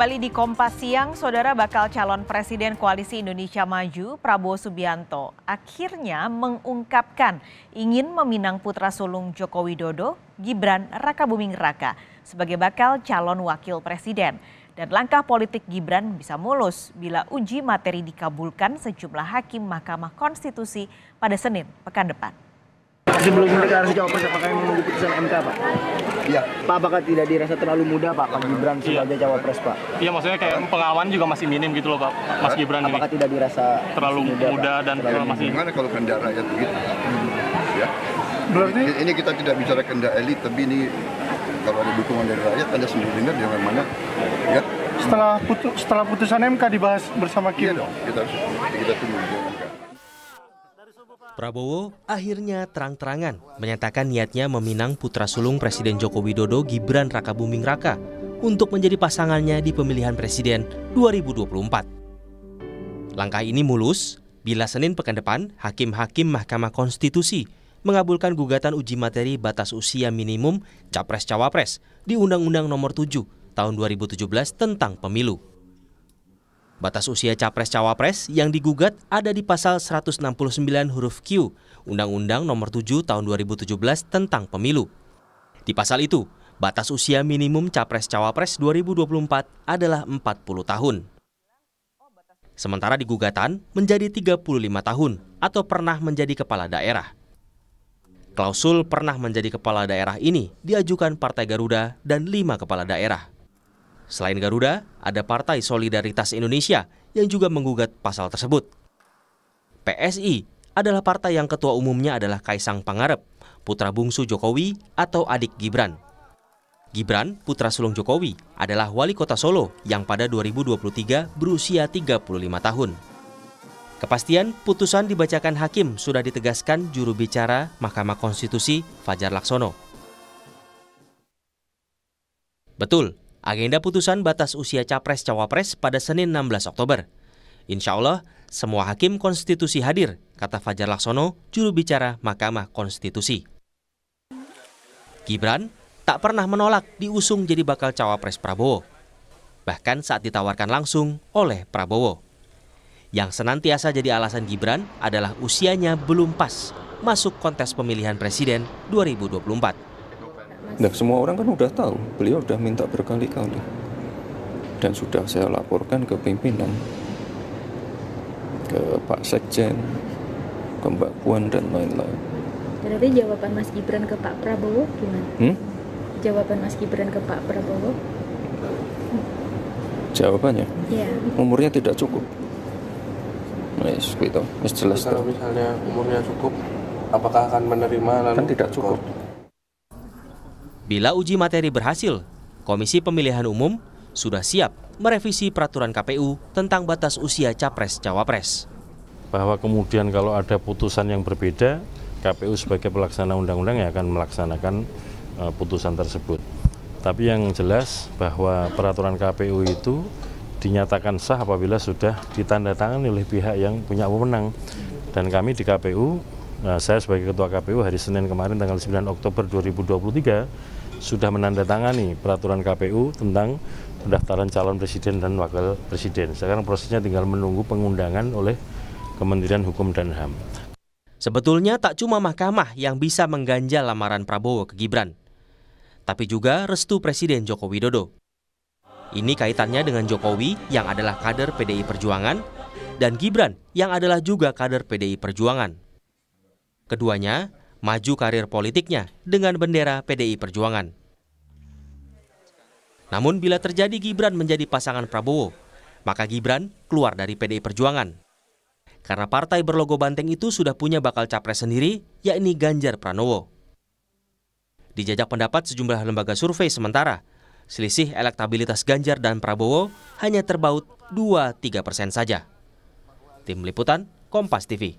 kembali di Kompas Siang, saudara bakal calon presiden Koalisi Indonesia Maju, Prabowo Subianto, akhirnya mengungkapkan ingin meminang putra sulung Joko Widodo, Gibran Rakabuming Raka, sebagai bakal calon wakil presiden. Dan langkah politik Gibran bisa mulus bila uji materi dikabulkan sejumlah hakim Mahkamah Konstitusi pada Senin pekan depan sebelum deklarasi cawapres apakah yang menunggu putusan MK Pak? Iya. Pak apakah tidak dirasa terlalu muda Pak Pak Gibran iya. sebagai ya. cawapres Pak? Iya maksudnya kayak pengalaman juga masih minim gitu loh Pak Mas Gibran apakah ini. tidak dirasa terlalu muda, muda dan terlalu masih gimana kalau kendak rakyat begitu? Ya. Berarti ini, ini kita tidak bicara kendak elit tapi ini kalau ada dukungan dari rakyat ada sendiri dengar di mana? mana Ya. Setelah putu, setelah putusan MK dibahas bersama kita. Iya dong, kita kita tunggu Prabowo akhirnya terang-terangan menyatakan niatnya meminang putra sulung Presiden Joko Widodo Gibran Rakabuming Raka untuk menjadi pasangannya di pemilihan presiden 2024. Langkah ini mulus bila Senin pekan depan hakim-hakim Mahkamah Konstitusi mengabulkan gugatan uji materi batas usia minimum capres-cawapres di Undang-Undang Nomor 7 tahun 2017 tentang pemilu. Batas usia capres-cawapres yang digugat ada di pasal 169 huruf Q Undang-Undang Nomor 7 Tahun 2017 tentang Pemilu. Di pasal itu, batas usia minimum capres-cawapres 2024 adalah 40 tahun. Sementara di gugatan menjadi 35 tahun atau pernah menjadi kepala daerah. Klausul pernah menjadi kepala daerah ini diajukan Partai Garuda dan lima kepala daerah. Selain Garuda, ada Partai Solidaritas Indonesia yang juga menggugat pasal tersebut. PSI adalah partai yang ketua umumnya adalah Kaisang Pangarep, putra bungsu Jokowi atau adik Gibran. Gibran, putra sulung Jokowi, adalah wali kota Solo yang pada 2023 berusia 35 tahun. Kepastian putusan dibacakan hakim sudah ditegaskan juru bicara Mahkamah Konstitusi Fajar Laksono. Betul, agenda putusan batas usia Capres-Cawapres pada Senin 16 Oktober. Insya Allah, semua hakim konstitusi hadir, kata Fajar Laksono, juru bicara Mahkamah Konstitusi. Gibran tak pernah menolak diusung jadi bakal cawapres Prabowo, bahkan saat ditawarkan langsung oleh Prabowo. Yang senantiasa jadi alasan Gibran adalah usianya belum pas masuk kontes pemilihan presiden 2024. Nah, semua orang kan udah tahu, beliau udah minta berkali-kali dan sudah saya laporkan ke pimpinan, ke Pak Sekjen, ke Mbak Puan dan lain-lain. Berarti jawaban Mas Gibran ke Pak Prabowo gimana? Hmm? Jawaban Mas Gibran ke Pak Prabowo? Hmm. Jawabannya? Iya. Yeah. Umurnya tidak cukup. Yes, gitu. Yes, jelas. Kalau misalnya umurnya cukup, apakah akan menerima lalu kan tidak cukup Bila uji materi berhasil, Komisi Pemilihan Umum sudah siap merevisi peraturan KPU tentang batas usia capres-cawapres. Bahwa kemudian kalau ada putusan yang berbeda, KPU sebagai pelaksana undang-undang akan melaksanakan e, putusan tersebut. Tapi yang jelas bahwa peraturan KPU itu dinyatakan sah apabila sudah ditandatangani oleh pihak yang punya wewenang. Dan kami di KPU Nah, saya sebagai Ketua KPU hari Senin kemarin tanggal 9 Oktober 2023 sudah menandatangani peraturan KPU tentang pendaftaran calon presiden dan wakil presiden. Sekarang prosesnya tinggal menunggu pengundangan oleh Kementerian Hukum dan HAM. Sebetulnya tak cuma mahkamah yang bisa mengganjal lamaran Prabowo ke Gibran, tapi juga restu Presiden Joko Widodo. Ini kaitannya dengan Jokowi yang adalah kader PDI Perjuangan dan Gibran yang adalah juga kader PDI Perjuangan. Keduanya maju karir politiknya dengan bendera PDI Perjuangan. Namun bila terjadi Gibran menjadi pasangan Prabowo, maka Gibran keluar dari PDI Perjuangan. Karena partai berlogo banteng itu sudah punya bakal capres sendiri, yakni Ganjar Pranowo. Dijajak pendapat sejumlah lembaga survei sementara, selisih elektabilitas Ganjar dan Prabowo hanya terbaut 2-3 persen saja. Tim Liputan, Kompas TV.